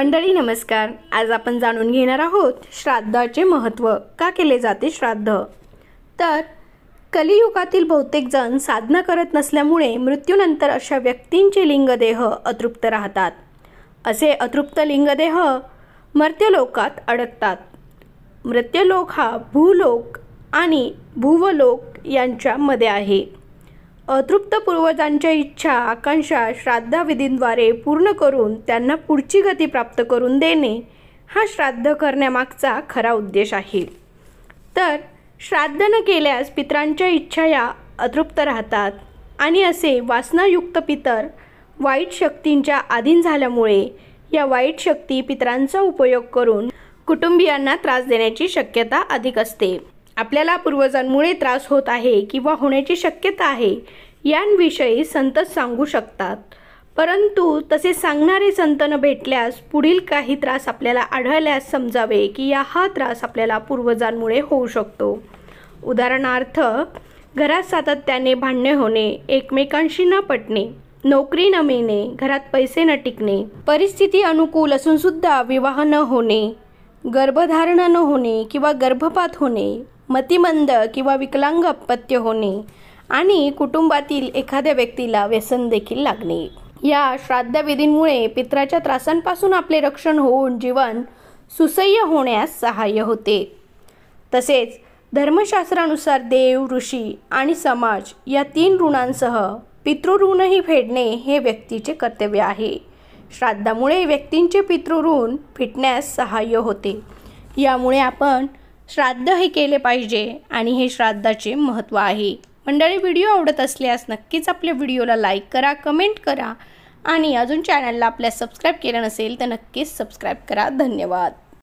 मंडळी नमस्कार आज आपण जाणून घेणार आहोत श्राद्धाचे महत्त्व का केले जाते श्राद्ध तर कलियुगातील बहुतेक जण साधना करत नसल्यामुळे मृत्यूनंतर अशा व्यक्तींचे लिंगदेह अतृप्त राहतात असे अतृप्त लिंगदेह मृत्यलोकात अडकतात मृत्यलोक हा भूलोक आणि भूवलोक यांच्यामध्ये आहे अतृप्त पूर्वजांच्या इच्छा आकांक्षा श्राद्धाविधींद्वारे पूर्ण करून त्यांना पुढची गती प्राप्त करून देणे हा श्राद्ध करण्यामागचा खरा उद्देश आहे तर श्राद्ध न केल्यास पितरांच्या इच्छा या अतृप्त राहतात आणि असे वासनायुक्त पितर वाईट शक्तींच्या अधीन झाल्यामुळे या वाईट शक्ती पितरांचा उपयोग करून कुटुंबियांना त्रास देण्याची शक्यता अधिक असते आपल्याला पूर्वजांमुळे त्रास होत आहे किंवा होण्याची शक्यता आहे यांविषयी संत सांगू शकतात परंतु तसे सांगणारे संत न भेटल्यास पुढील काही त्रास आपल्याला आढळल्यास समजावे की या हा त्रास आपल्याला पूर्वजांमुळे होऊ शकतो उदाहरणार्थ घरात सातत्याने भांडणे होणे एकमेकांशी न पटणे नोकरी न मिळणे घरात पैसे न टिकणे परिस्थिती अनुकूल असूनसुद्धा विवाह न होणे गर्भधारणा न होणे किंवा गर्भपात होणे मतिमंद किंवा विकलांग अपत्य होणे आणि कुटुंबातील एखाद्या व्यक्तीला व्यसन देखील लागणे या श्राद्धविधींमुळे पित्राच्या त्रासांपासून आपले रक्षण होऊन जीवन सुसह्य होण्यास सहाय्य होते तसेच धर्मशास्त्रानुसार देव ऋषी आणि समाज या तीन ऋणांसह पितृऋणही फेडणे हे व्यक्तीचे कर्तव्य आहे श्राद्धामुळे व्यक्तींचे पितृऋण फिटण्यास सहाय्य होते यामुळे आपण श्राद्ध हे केले पाहिजे आणि हे श्राद्धाचे महत्त्व आहे मंडळी व्हिडिओ आवडत असल्यास नक्कीच आपल्या व्हिडिओला लाईक करा कमेंट करा आणि अजून चॅनलला आपल्या सबस्क्राईब केलं नसेल तर नक्कीच सबस्क्राईब करा धन्यवाद